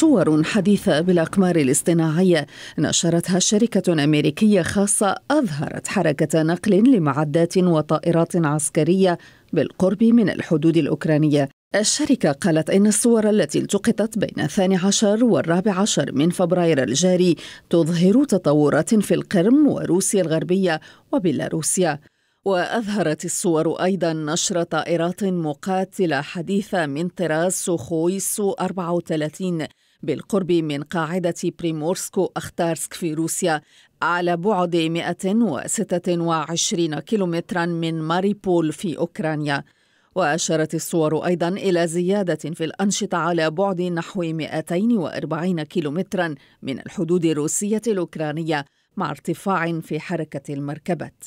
صور حديثة بالأقمار الاصطناعية نشرتها شركة أمريكية خاصة أظهرت حركة نقل لمعدات وطائرات عسكرية بالقرب من الحدود الأوكرانية الشركة قالت إن الصور التي التقطت بين الثاني عشر والرابع عشر من فبراير الجاري تظهر تطورات في القرم وروسيا الغربية وبيلاروسيا وأظهرت الصور أيضا نشر طائرات مقاتلة حديثة من طراز سوخوي سو 34 بالقرب من قاعدة بريمورسكو أختارسك في روسيا على بعد 126 كيلومترا من ماريبول في أوكرانيا وأشارت الصور أيضا إلى زيادة في الأنشطة على بعد نحو 240 كيلومترا من الحدود الروسية الأوكرانية مع ارتفاع في حركة المركبات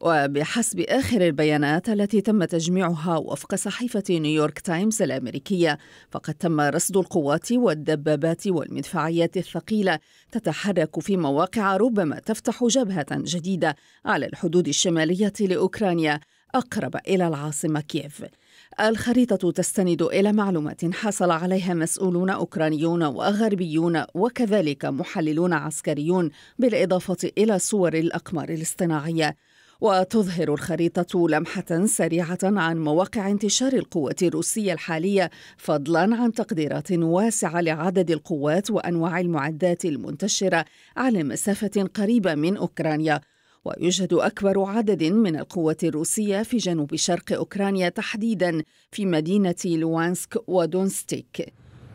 وبحسب آخر البيانات التي تم تجميعها وفق صحيفة نيويورك تايمز الأمريكية فقد تم رصد القوات والدبابات والمدفعيات الثقيلة تتحرك في مواقع ربما تفتح جبهة جديدة على الحدود الشمالية لأوكرانيا أقرب إلى العاصمة كييف الخريطة تستند إلى معلومات حصل عليها مسؤولون أوكرانيون وغربيون وكذلك محللون عسكريون بالإضافة إلى صور الأقمار الاصطناعية وتظهر الخريطة لمحة سريعة عن مواقع انتشار القوة الروسية الحالية فضلا عن تقديرات واسعة لعدد القوات وأنواع المعدات المنتشرة على مسافة قريبة من أوكرانيا ويوجد أكبر عدد من القوة الروسية في جنوب شرق أوكرانيا تحديدا في مدينة لوانسك ودونستيك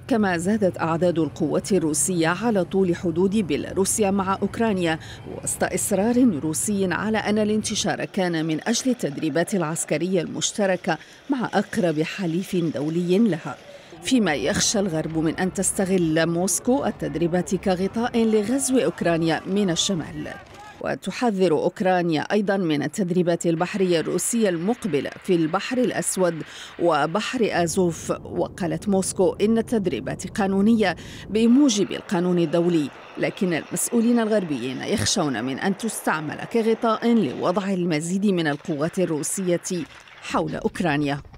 كما زادت أعداد القوات الروسية على طول حدود بيلاروسيا مع أوكرانيا وسط إصرار روسي على أن الانتشار كان من أجل التدريبات العسكرية المشتركة مع أقرب حليف دولي لها فيما يخشى الغرب من أن تستغل موسكو التدريبات كغطاء لغزو أوكرانيا من الشمال وتحذر أوكرانيا أيضا من التدريبات البحرية الروسية المقبلة في البحر الأسود وبحر أزوف وقالت موسكو إن التدريبات قانونية بموجب القانون الدولي لكن المسؤولين الغربيين يخشون من أن تستعمل كغطاء لوضع المزيد من القوات الروسية حول أوكرانيا